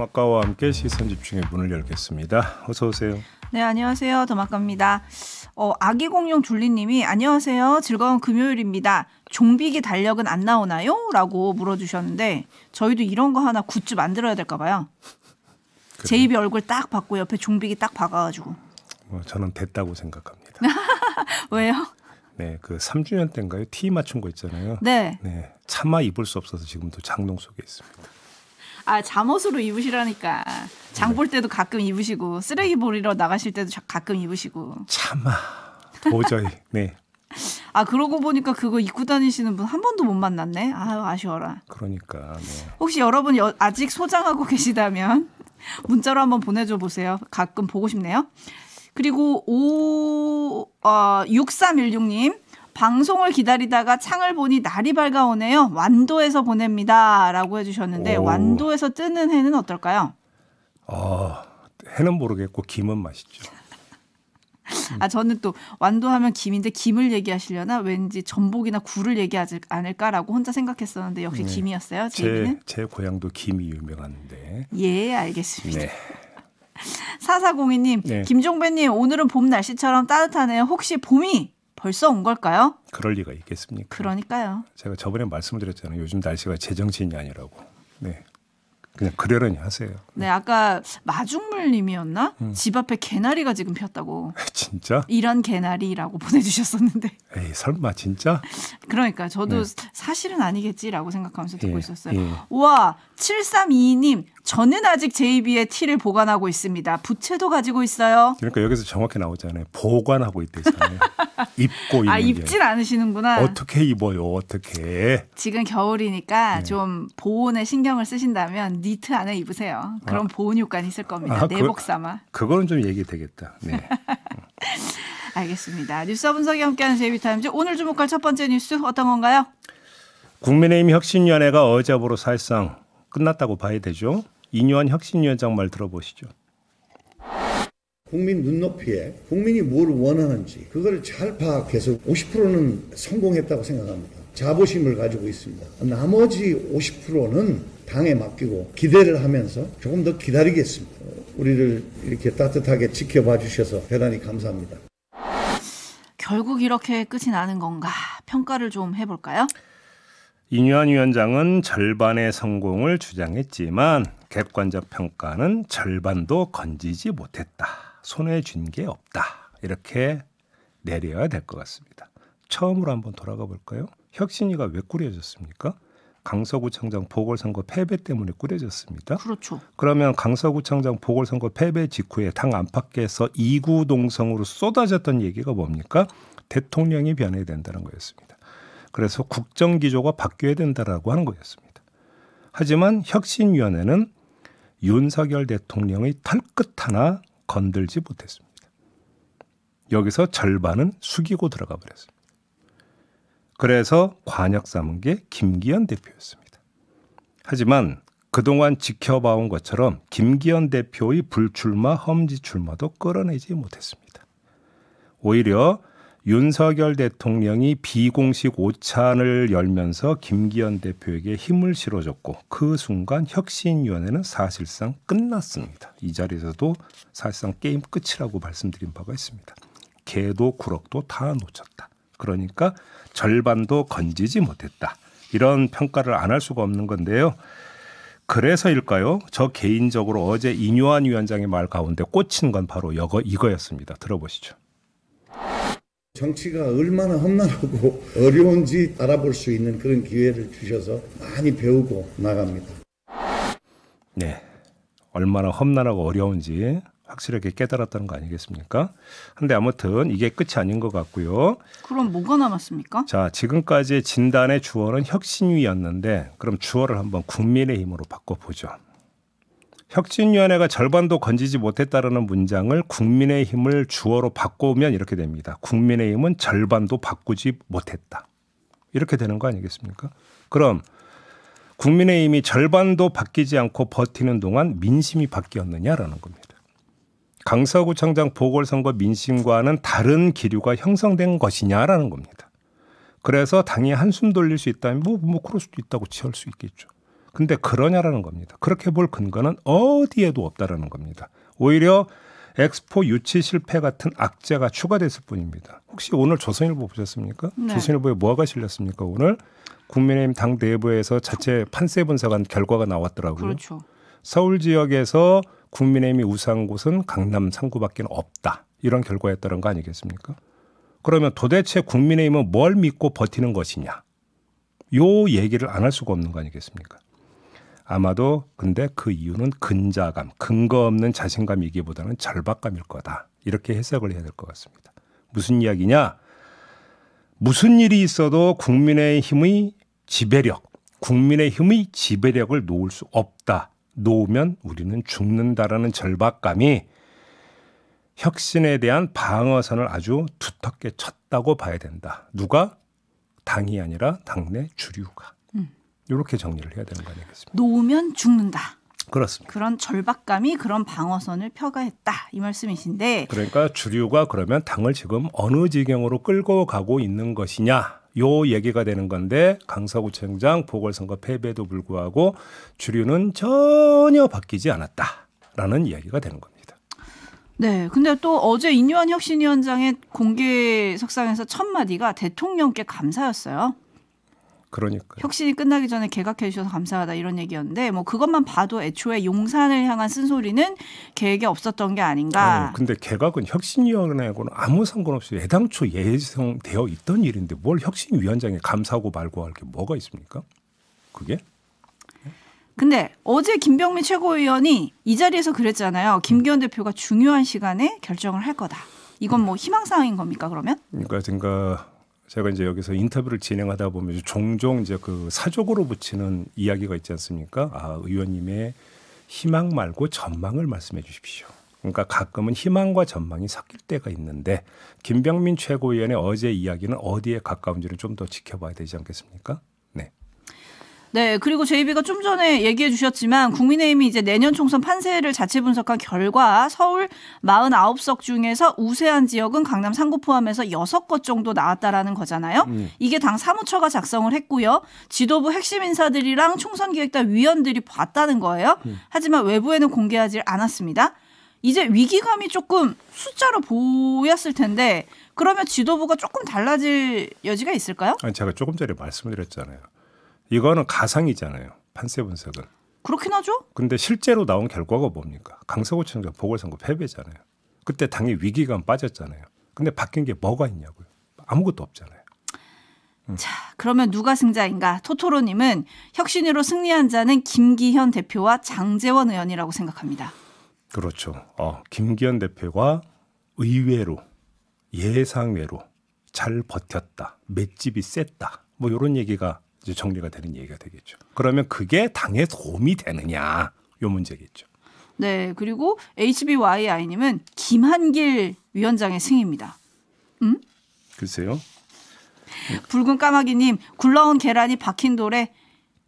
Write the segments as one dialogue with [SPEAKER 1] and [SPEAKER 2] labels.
[SPEAKER 1] 도마카와 함께 시선 집중의 문을 열겠습니다. 어서 오세요.
[SPEAKER 2] 네, 안녕하세요. 도마카입니다. 어, 아기 공룡 줄리님이 안녕하세요. 즐거운 금요일입니다. 종비기 달력은 안 나오나요? 라고 물어주셨는데 저희도 이런 거 하나 굿즈 만들어야 될까 봐요. 제이비 얼굴 딱 받고 옆에 종비기 딱 박아가지고.
[SPEAKER 1] 뭐 저는 됐다고 생각합니다.
[SPEAKER 2] 왜요?
[SPEAKER 1] 네, 그 3주년 때인가요? 티 맞춘 거 있잖아요. 네. 네. 차마 입을 수 없어서 지금도 장롱 속에 있습니다.
[SPEAKER 2] 아 잠옷으로 입으시라니까 장볼 때도 가끔 입으시고 쓰레기 버리러 나가실 때도 가끔 입으시고
[SPEAKER 1] 참아 도저히 네.
[SPEAKER 2] 아 그러고 보니까 그거 입고 다니시는 분 한 번도 못 만났네. 아 아쉬워라.
[SPEAKER 1] 그러니까. 네.
[SPEAKER 2] 혹시 여러분 여, 아직 소장하고 계시다면 문자로 한번 보내줘 보세요. 가끔 보고 싶네요. 그리고 오 어, 6316님 방송을 기다리다가 창을 보니 날이 밝아오네요. 완도에서 보냅니다. 라고 해주셨는데, 오. 완도에서 뜨는 해는 어떨까요?
[SPEAKER 1] 어, 해는 모르겠고, 김은 맛있죠. 아
[SPEAKER 2] 저는 또 완도하면 김인데 김을 얘기하시려나 왠지 전복이나 굴을 얘기하지 않을까라고 혼자 생각했었는데 역시 네. 김이었어요. 제,
[SPEAKER 1] 제 고향도 김이 유명한데.
[SPEAKER 2] 예, 알겠습니다. 네. 사사공이님, 네. 김종배님 오늘은 봄 날씨처럼 따뜻하네요. 혹시 봄이 벌써 온 걸까요?
[SPEAKER 1] 그럴 리가 있겠습니까?
[SPEAKER 2] 그러니까요.
[SPEAKER 1] 제가 저번에 말씀드렸잖아요. 요즘 날씨가 제정신이 아니라고. 네. 그냥 그러려니 하세요.
[SPEAKER 2] 네, 아까 마중물님이었나? 음. 집 앞에 개나리가 지금 피다고 진짜? 이런 개나리라고 보내주셨었는데.
[SPEAKER 1] 에이, 설마 진짜?
[SPEAKER 2] 그러니까 저도 네. 사실은 아니겠지라고 생각하면서 듣고 예, 있었어요. 예. 와, 7322님 저는 아직 제이비의 티를 보관하고 있습니다. 부채도 가지고 있어요.
[SPEAKER 1] 그러니까 여기서 정확히 나오잖아요. 보관하고 있대잖아요. 입고 있는 아 입질 게.
[SPEAKER 2] 않으시는구나.
[SPEAKER 1] 어떻게 입어요? 어떻게?
[SPEAKER 2] 지금 겨울이니까 네. 좀 보온에 신경을 쓰신다면 니트 안에 입으세요. 그럼 아. 보온 효과는 있을 겁니다. 아, 내복 그, 삼아.
[SPEAKER 1] 그거는 좀 얘기 되겠다. 네.
[SPEAKER 2] 알겠습니다. 뉴스 분석이 함께하는 제이타임즈 오늘 주목할 첫 번째 뉴스 어떤 건가요?
[SPEAKER 1] 국민의힘 혁신위원회가 어제부로 사실상 끝났다고 봐야 되죠. 이뇨한 혁신위원장 말 들어보시죠. 국민 눈높이에 국민이
[SPEAKER 2] 뭘 원하는지 그걸 잘 파악해서 50%는 성공했다고 생각합니다. 자부심을 가지고 있습니다. 나머지 50%는 당에 맡기고 기대를 하면서 조금 더 기다리겠습니다. 우리를 이렇게 따뜻하게 지켜봐 주셔서 대단히 감사합니다. 결국 이렇게 끝이 나는 건가 평가를 좀 해볼까요?
[SPEAKER 1] 이뉴한 위원장은 절반의 성공을 주장했지만 객관적 평가는 절반도 건지지 못했다. 손에쥔 게 없다. 이렇게 내려야 될 것 같습니다. 처음으로 한번 돌아가 볼까요? 혁신위가 왜 꾸려졌습니까? 강서구청장 보궐선거 패배 때문에 꾸려졌습니다. 그렇죠. 그러면 강서구청장 보궐선거 패배 직후에 당 안팎에서 이구 동성으로 쏟아졌던 얘기가 뭡니까? 대통령이 변해야 된다는 거였습니다. 그래서 국정 기조가 바뀌어야 된다라고 하는 거였습니다. 하지만 혁신위원회는 윤석열 대통령의 털끝 하나 건들지 못했습니다. 여기서 절반은 숙이고 들어가 버렸습니다. 그래서 관역 삼은 게 김기현 대표였습니다. 하지만 그동안 지켜봐온 것처럼 김기현 대표의 불출마, 험지 출마도 끌어내지 못했습니다. 오히려 윤석열 대통령이 비공식 오찬을 열면서 김기현 대표에게 힘을 실어줬고 그 순간 혁신위원회는 사실상 끝났습니다. 이 자리에서도 사실상 게임 끝이라고 말씀드린 바가 있습니다. 개도 구럭도 다 놓쳤다. 그러니까 절반도 건지지 못했다. 이런 평가를 안 할 수가 없는 건데요. 그래서일까요? 저 개인적으로 어제 이뇨한 위원장의 말 가운데 꽂힌 건 바로 이거였습니다. 들어보시죠. 정치가 얼마나 험난하고 어려운지 알아볼 수 있는
[SPEAKER 2] 그런 기회를 주셔서 많이 배우고 나갑니다.
[SPEAKER 1] 네. 얼마나 험난하고 어려운지 확실하게 깨달았다는 거 아니겠습니까? 근데 아무튼 이게 끝이 아닌 것 같고요.
[SPEAKER 2] 그럼 뭐가 남았습니까?
[SPEAKER 1] 자, 지금까지 진단의 주어는 혁신위였는데 그럼 주어를 한번 국민의힘으로 바꿔보죠. 혁신위원회가 절반도 건지지 못했다라는 문장을 국민의힘을 주어로 바꾸면 이렇게 됩니다. 국민의힘은 절반도 바꾸지 못했다. 이렇게 되는 거 아니겠습니까? 그럼 국민의힘이 절반도 바뀌지 않고 버티는 동안 민심이 바뀌었느냐라는 겁니다. 강서구청장 보궐선거 민심과는 다른 기류가 형성된 것이냐라는 겁니다. 그래서 당이 한숨 돌릴 수 있다면 뭐, 뭐 그럴 수도 있다고 치울수 있겠죠. 근데 그러냐라는 겁니다. 그렇게 볼 근거는 어디에도 없다라는 겁니다. 오히려 엑스포 유치 실패 같은 악재가 추가됐을 뿐입니다. 혹시 오늘 조선일보 보셨습니까? 네. 조선일보에 뭐가 실렸습니까? 오늘 국민의힘 당 내부에서 자체 판세 분석한 결과가 나왔더라고요. 그렇죠. 서울 지역에서 국민의힘이 우수한 곳은 강남 3구밖에 없다. 이런 결과였다는 거 아니겠습니까? 그러면 도대체 국민의힘은 뭘 믿고 버티는 것이냐? 요 얘기를 안 할 수가 없는 거 아니겠습니까? 아마도 근데 그 이유는 근자감, 근거 없는 자신감이기보다는 절박감일 거다. 이렇게 해석을 해야 될 것 같습니다. 무슨 이야기냐? 무슨 일이 있어도 국민의 힘의 지배력, 국민의 힘의 지배력을 놓을 수 없다. 놓으면 우리는 죽는다라는 절박감이 혁신에 대한 방어선을 아주 두텁게 쳤다고 봐야 된다. 누가? 당이 아니라 당내 주류가. 이렇게 정리를 해야 되는 거 아니겠습니까?
[SPEAKER 2] 놓으면 죽는다.
[SPEAKER 1] 그렇습니다. 그런
[SPEAKER 2] 절박감이 그런 방어선을 펴가했다 이 말씀이신데
[SPEAKER 1] 그러니까 주류가 그러면 당을 지금 어느 지경으로 끌고 가고 있는 것이냐 요 얘기가 되는 건데 강서구청장 보궐선거 패배도 불구하고 주류는 전혀 바뀌지 않았다라는 이야기가 되는 겁니다.
[SPEAKER 2] 네, 근데 또 어제 인유한 혁신위원장의 공개 석상에서 첫 마디가 대통령께 감사였어요. 그러니까 혁신이 끝나기 전에 개각해 주셔서 감사하다 이런 얘기였는데 뭐 그것만 봐도 애초에 용산을 향한 쓴소리는 계획에 없었던 게 아닌가. 아니,
[SPEAKER 1] 근데 개각은 혁신위원회하고는 아무 상관없이 애당초 예정되어 있던 일인데 뭘 혁신위원장에 감사하고 말고 할게 뭐가 있습니까? 그게?
[SPEAKER 2] 근데 어제 김병민 최고위원이 이 자리에서 그랬잖아요. 김기현 음. 대표가 중요한 시간에 결정을 할 거다. 이건 뭐 희망 사항인 겁니까 그러면?
[SPEAKER 1] 그러니까 제가 제가 이제 여기서 인터뷰를 진행하다 보면 종종 이제 그 사족으로 붙이는 이야기가 있지 않습니까? 아, 의원님의 희망 말고 전망을 말씀해 주십시오. 그러니까 가끔은 희망과 전망이 섞일 때가 있는데 김병민 최고위원의 어제 이야기는 어디에 가까운지를좀 더 지켜봐야 되지 않겠습니까?
[SPEAKER 2] 네, 그리고 JB가 좀 전에 얘기해 주셨지만 국민의힘이 이제 내년 총선 판세를 자체 분석한 결과 서울 49석 중에서 우세한 지역은 강남 상구 포함해서 6곳 정도 나왔다라는 거잖아요. 음. 이게 당 사무처가 작성을 했고요. 지도부 핵심 인사들이랑 총선 기획단 위원들이 봤다는 거예요. 음. 하지만 외부에는 공개하지 않았습니다. 이제 위기감이 조금 숫자로 보였을 텐데 그러면 지도부가 조금 달라질 여지가 있을까요?
[SPEAKER 1] 아니 제가 조금 전에 말씀드렸잖아요. 이거는 가상이잖아요. 판세 분석은.
[SPEAKER 2] 그렇긴 하죠.
[SPEAKER 1] 근데 실제로 나온 결과가 뭡니까? 강서구청장 보궐선거 패배잖아요. 그때 당이 위기감 빠졌잖아요. 근데 바뀐 게 뭐가 있냐고요. 아무것도 없잖아요. 음. 자,
[SPEAKER 2] 그러면 누가 승자인가? 토토로님은 혁신으로 승리한 자는 김기현 대표와 장재원 의원이라고 생각합니다.
[SPEAKER 1] 그렇죠. 어, 김기현 대표가 의외로 예상외로 잘 버텼다. 맷집이 셌다. 뭐 이런 얘기가 이제 정리가 되는 얘기가 되겠죠. 그러면 그게 당에 도움이 되느냐 요 문제겠죠.
[SPEAKER 2] 네, 그리고 HBYI님은 김한길 위원장의 승입니다. 음? 글쎄요. 붉은 까마귀님 굴러온 계란이 박힌 돌에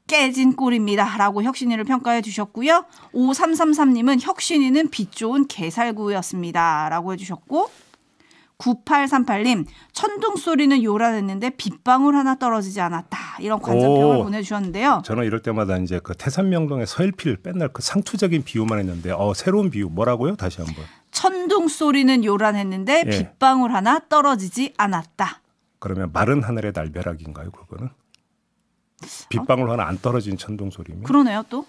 [SPEAKER 2] 깨진 꼴입니다. 라고 혁신이를 평가해 주셨고요. 5333님은 혁신이는 빛 좋은 개살구였습니다. 라고 해주셨고 9838님 천둥 소리는 요란했는데 빗방울 하나 떨어지지 않았다 이런 관전평을 보내주셨는데요.
[SPEAKER 1] 저는 이럴 때마다 이제 그 태산명동의 서일필 맨날 그 상투적인 비유만 했는데 어 새로운 비유 뭐라고요? 다시 한번.
[SPEAKER 2] 천둥 소리는 요란했는데 예. 빗방울 하나 떨어지지 않았다.
[SPEAKER 1] 그러면 마른 하늘의 날벼락인가요? 그거는 빗방울 어? 하나 안 떨어진 천둥 소리면.
[SPEAKER 2] 그러네요 또.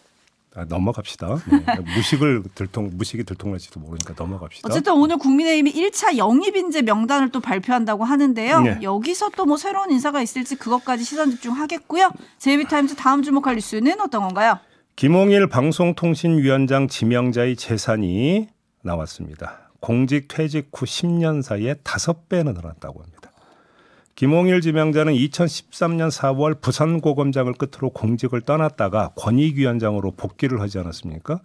[SPEAKER 1] 아, 넘어갑시다. 네. 무식을 들통 무식이 들통날지도 모르니까 넘어갑시다. 어쨌든
[SPEAKER 2] 오늘 국민의힘이 1차 영입 인재 명단을 또 발표한다고 하는데요. 네. 여기서 또 뭐 새로운 인사가 있을지 그것까지 시선 집중하겠고요. 제비타임즈 다음 주목할 뉴스는 어떤 건가요?
[SPEAKER 1] 김홍일 방송통신위원장 지명자의 재산이 나왔습니다. 공직 퇴직 후 10년 사이에 5배는 늘었다고 합니다. 김홍일 지명자는 2013년 4월 부산고검장을 끝으로 공직을 떠났다가 권익위원장으로 복귀를 하지 않았습니까?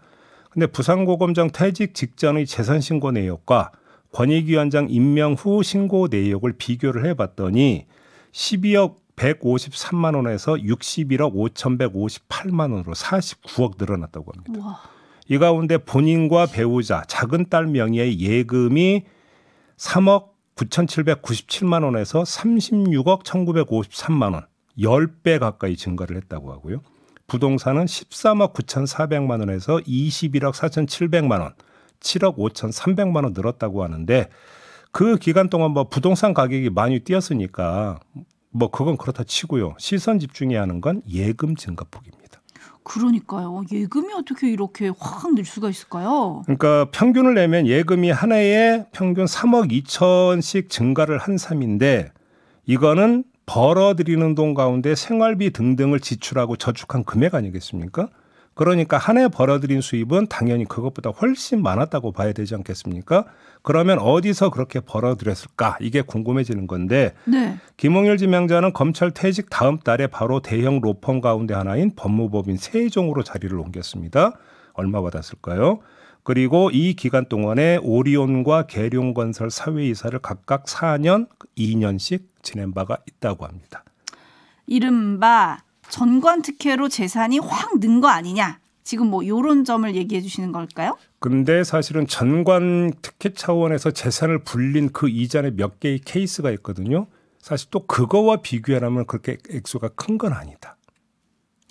[SPEAKER 1] 근데 부산고검장 퇴직 직전의 재산신고 내역과 권익위원장 임명 후 신고 내역을 비교를 해봤더니 12억 153만 원에서 61억 5,158만 원으로 49억 늘어났다고 합니다. 우와. 이 가운데 본인과 배우자, 작은 딸 명의의 예금이 3억 9,797만 원에서 36억 1,953만 원, 10배 가까이 증가를 했다고 하고요. 부동산은 13억 9,400만 원에서 21억 4,700만 원, 7억 5,300만 원 늘었다고 하는데 그 기간 동안 뭐 부동산 가격이 많이 뛰었으니까 뭐 그건 그렇다 치고요. 시선 집중해야 하는 건 예금 증가폭입니다.
[SPEAKER 2] 그러니까요. 예금이 어떻게 이렇게 확 늘 수가 있을까요?
[SPEAKER 1] 그러니까 평균을 내면 예금이 한 해에 평균 3억 2천씩 증가를 한삶인데 이거는 벌어들이는 돈 가운데 생활비 등등을 지출하고 저축한 금액 아니겠습니까? 그러니까 한 해 벌어들인 수입은 당연히 그것보다 훨씬 많았다고 봐야 되지 않겠습니까? 그러면 어디서 그렇게 벌어들였을까? 이게 궁금해지는 건데 네. 김홍일 지명자는 검찰 퇴직 다음 달에 바로 대형 로펌 가운데 하나인 법무법인 세종으로 자리를 옮겼습니다. 얼마 받았을까요? 그리고 이 기간 동안에 오리온과 계룡건설 사회이사를 각각 4년, 2년씩 지낸 바가 있다고 합니다.
[SPEAKER 2] 이른바 전관 특혜로 재산이 확 는 거 아니냐. 지금 뭐 요런 점을 얘기해 주시는 걸까요?
[SPEAKER 1] 근데 사실은 전관 특혜 차원에서 재산을 불린 그 이전에 몇 개의 케이스가 있거든요. 사실 또 그거와 비교하면 그렇게 액수가 큰 건 아니다.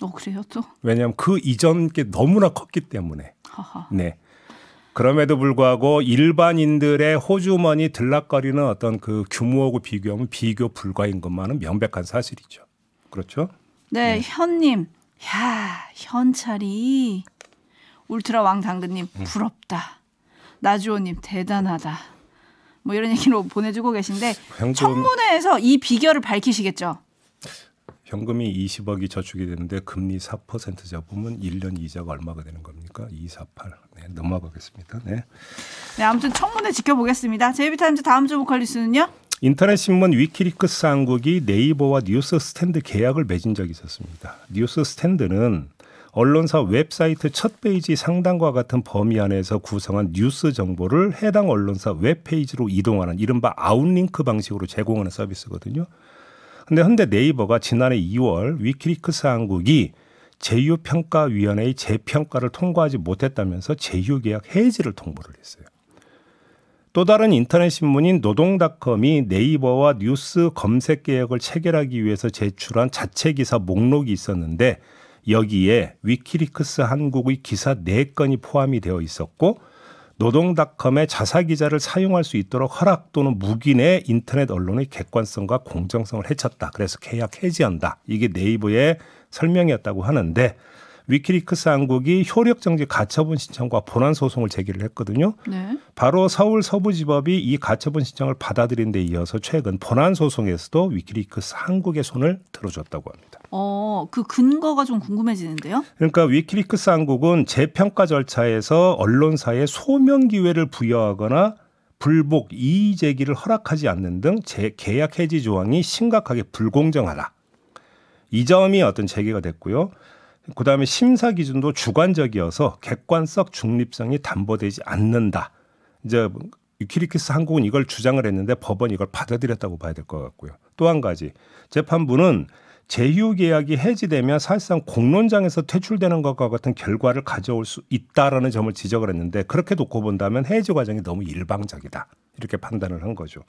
[SPEAKER 2] 어 그래요 또?
[SPEAKER 1] 왜냐하면 그 이전 게 너무나 컸기 때문에. 하하. 네. 그럼에도 불구하고 일반인들의 호주머니 들락거리는 어떤 그 규모하고 비교하면 비교 불가인 것만은 명백한 사실이죠. 그렇죠?
[SPEAKER 2] 네, 네. 현님. 야, 현찰이. 울트라 왕 당근님, 음. 부럽다. 나주호님, 대단하다. 뭐 이런 얘기로 보내주고 계신데
[SPEAKER 1] 현금, 청문회에서
[SPEAKER 2] 이 비결을 밝히시겠죠?
[SPEAKER 1] 현금이 20억이 저축이 되는데 금리 4% 잡으면 1년 이자가 얼마가 되는 겁니까? 248. 네, 넘어가겠습니다. 네.
[SPEAKER 2] 네, 아무튼 청문회 지켜보겠습니다. 제이비타임즈 다음 주 보컬리스는요?
[SPEAKER 1] 인터넷 신문 위키리크스 한국이 네이버와 뉴스 스탠드 계약을 맺은 적이 있었습니다. 뉴스 스탠드는 언론사 웹사이트 첫 페이지 상단과 같은 범위 안에서 구성한 뉴스 정보를 해당 언론사 웹페이지로 이동하는 이른바 아웃링크 방식으로 제공하는 서비스거든요. 근데 현대 네이버가 지난해 2월 위키리크스 한국이 제휴 평가위원회의 재평가를 통과하지 못했다면서 제휴 계약 해지를 통보를 했어요. 또 다른 인터넷 신문인 노동닷컴이 네이버와 뉴스 검색 개혁을 체결하기 위해서 제출한 자체 기사 목록이 있었는데 여기에 위키리크스 한국의 기사 4건이 포함이 되어 있었고 노동닷컴의 자사 기자를 사용할 수 있도록 허락 또는 묵인의 인터넷 언론의 객관성과 공정성을 해쳤다. 그래서 계약 해지한다. 이게 네이버의 설명이었다고 하는데 위키리크스 한국이 효력정지 가처분 신청과 본안 소송을 제기를 했거든요. 네. 바로 서울 서부지법이 이 가처분 신청을 받아들인 데 이어서 최근 본안 소송에서도 위키리크스 한국의 손을 들어줬다고 합니다.
[SPEAKER 2] 어, 그 근거가 좀 궁금해지는데요.
[SPEAKER 1] 그러니까 위키리크스 한국은 재평가 절차에서 언론사에 소명 기회를 부여하거나 불복 이의 제기를 허락하지 않는 등 계약 해지 조항이 심각하게 불공정하다. 이 점이 어떤 제기가 됐고요. 그다음에 심사 기준도 주관적이어서 객관성 중립성이 담보되지 않는다. 이제 유키리키스 한국은 이걸 주장을 했는데 법원이 이걸 받아들였다고 봐야 될 것 같고요. 또 한 가지 재판부는 제휴 계약이 해지되면 사실상 공론장에서 퇴출되는 것과 같은 결과를 가져올 수 있다라는 점을 지적을 했는데 그렇게 놓고 본다면 해지 과정이 너무 일방적이다 이렇게 판단을 한 거죠.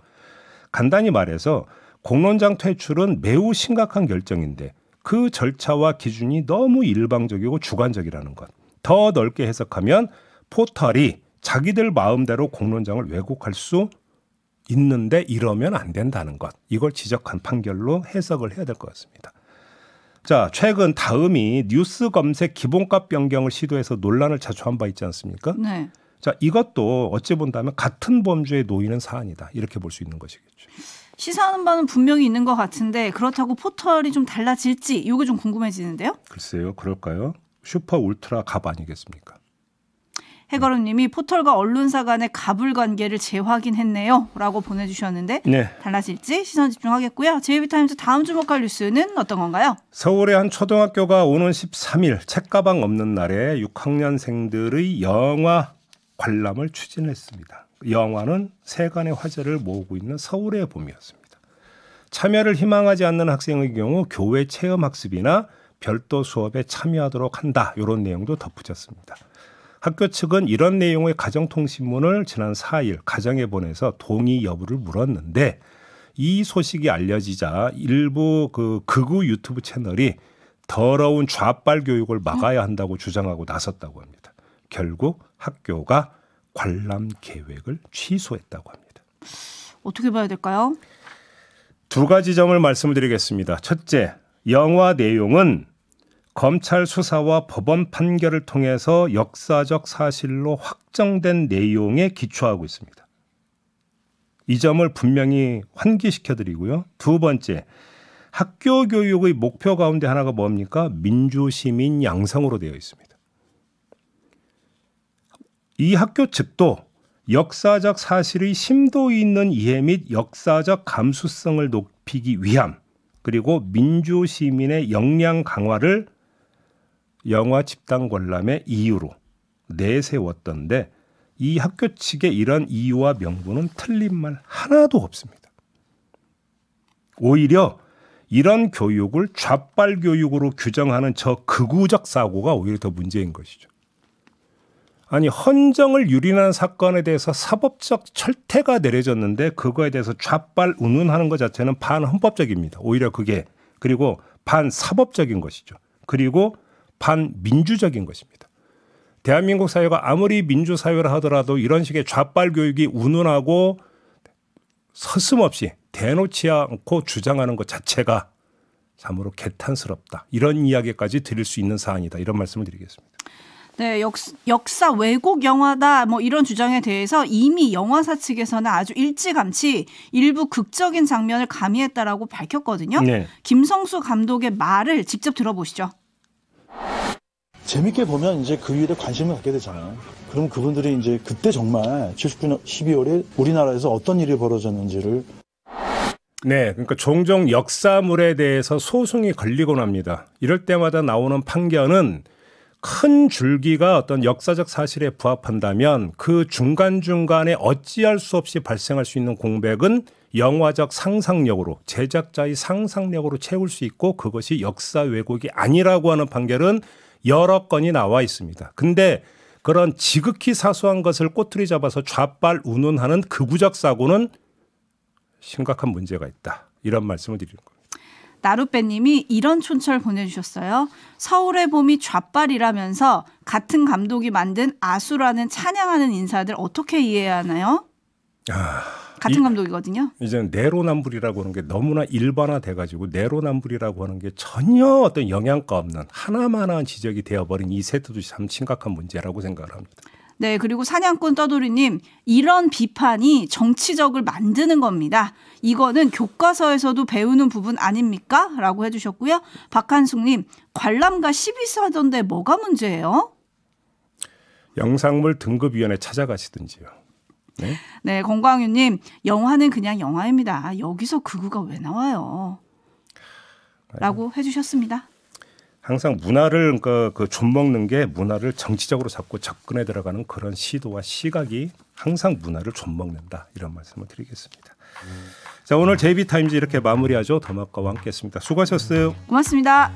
[SPEAKER 1] 간단히 말해서 공론장 퇴출은 매우 심각한 결정인데 그 절차와 기준이 너무 일방적이고 주관적이라는 것. 더 넓게 해석하면 포털이 자기들 마음대로 공론장을 왜곡할 수 있는데 이러면 안 된다는 것. 이걸 지적한 판결로 해석을 해야 될 것 같습니다. 자, 최근 다음이 뉴스 검색 기본값 변경을 시도해서 논란을 자초한 바 있지 않습니까? 네. 자, 이것도 어찌 본다면 같은 범주에 놓이는 사안이다. 이렇게 볼 수 있는 것이겠죠.
[SPEAKER 2] 시사하는 바는 분명히 있는 것 같은데 그렇다고 포털이 좀 달라질지 이게 좀 궁금해지는데요.
[SPEAKER 1] 글쎄요, 그럴까요? 슈퍼 울트라 갑 아니겠습니까?
[SPEAKER 2] 해거름님이 포털과 언론사 간의 가불 관계를 재확인했네요라고 보내주셨는데 네. 달라질지 시선 집중하겠고요. 제이비타임즈 다음 주목할 뉴스는 어떤 건가요?
[SPEAKER 1] 서울의 한 초등학교가 오는 13일 책가방 없는 날에 6학년생들의 영화 관람을 추진했습니다. 영화는 세간의 화제를 모으고 있는 서울의 봄이었습니다. 참여를 희망하지 않는 학생의 경우 교외 체험 학습이나 별도 수업에 참여하도록 한다. 이런 내용도 덧붙였습니다. 학교 측은 이런 내용의 가정통신문을 지난 4일 가정에 보내서 동의 여부를 물었는데 이 소식이 알려지자 일부 그 극우 유튜브 채널이 더러운 좌빨 교육을 막아야 한다고 주장하고 나섰다고 합니다. 결국 학교가 관람 계획을 취소했다고 합니다.
[SPEAKER 2] 어떻게 봐야 될까요?
[SPEAKER 1] 두 가지 점을 말씀드리겠습니다. 첫째, 영화 내용은 검찰 수사와 법원 판결을 통해서 역사적 사실로 확정된 내용에 기초하고 있습니다. 이 점을 분명히 환기시켜 드리고요. 두 번째, 학교 교육의 목표 가운데 하나가 뭡니까? 민주시민 양성으로 되어 있습니다. 이 학교 측도 역사적 사실의 심도 있는 이해 및 역사적 감수성을 높이기 위함 그리고 민주 시민의 역량 강화를 영화 집단 관람의 이유로 내세웠던데 이 학교 측의 이런 이유와 명분은 틀린 말 하나도 없습니다. 오히려 이런 교육을 좌빨 교육으로 규정하는 저 극우적 사고가 오히려 더 문제인 것이죠. 아니 헌정을 유린한 사건에 대해서 사법적 철퇴가 내려졌는데 그거에 대해서 좌빨 운운하는 것 자체는 반헌법적입니다. 오히려 그게 그리고 반사법적인 것이죠. 그리고 반민주적인 것입니다. 대한민국 사회가 아무리 민주 사회라 하더라도 이런 식의 좌빨 교육이 운운하고 서슴없이 대놓지 않고 주장하는 것 자체가 참으로 개탄스럽다. 이런 이야기까지 드릴 수 있는 사안이다. 이런 말씀을 드리겠습니다.
[SPEAKER 2] 네, 역, 역사 왜곡 영화다 뭐 이런 주장에 대해서 이미 영화사 측에서는 아주 일찌감치 일부 극적인 장면을 가미했다라고 밝혔거든요. 네. 김성수 감독의 말을 직접 들어보시죠.
[SPEAKER 1] 재밌게 보면 이제 그 일에 관심을 갖게 되잖아요. 그럼 그분들이 이제 그때 정말 79년 12월에 우리나라에서 어떤 일이 벌어졌는지를 네, 그러니까 종종 역사물에 대해서 소송이 걸리곤 합니다. 이럴 때마다 나오는 판결은 큰 줄기가 어떤 역사적 사실에 부합한다면 그 중간중간에 어찌할 수 없이 발생할 수 있는 공백은 영화적 상상력으로 제작자의 상상력으로 채울 수 있고 그것이 역사 왜곡이 아니라고 하는 판결은 여러 건이 나와 있습니다. 근데 그런 지극히 사소한 것을 꼬투리 잡아서 좌빨 운운하는 극우적 사고는 심각한 문제가 있다. 이런 말씀을 드리는 거예요.
[SPEAKER 2] 나루빼님이 이런 촌철 보내주셨어요. 서울의 봄이 좌빨이라면서 같은 감독이 만든 아수라는 찬양하는 인사들 어떻게 이해해야 하나요?
[SPEAKER 1] 아, 같은 이,
[SPEAKER 2] 감독이거든요.
[SPEAKER 1] 이제 내로남불이라고 하는 게 너무나 일반화돼가지고 내로남불이라고 하는 게 전혀 어떤 영향가 없는 하나만한 지적이 되어버린 이 세트도 참 심각한 문제라고 생각을 합니다.
[SPEAKER 2] 네, 그리고 사냥꾼 떠돌이님, 이런 비판이 정치적을 만드는 겁니다. 이거는 교과서에서도 배우는 부분 아닙니까? 라고 해주셨고요. 박한숙님, 관람가 12서던데 뭐가 문제예요?
[SPEAKER 1] 영상물 등급위원회 찾아가시든지요. 네?
[SPEAKER 2] 네, 공광유님, 영화는 그냥 영화입니다. 아, 여기서 그구가 왜 나와요? 라고 해주셨습니다.
[SPEAKER 1] 항상 문화를 그러니까 그존먹는게 문화를 정치적으로 잡고 접근해 들어가는 그런 시도와 시각이 항상 문화를 존먹는다 이런 말씀을 드리겠습니다. 음. 자 오늘 제이비타임즈 이렇게 마무리하죠. 더마과와 함께했습니다. 수고하셨어요.
[SPEAKER 2] 고맙습니다.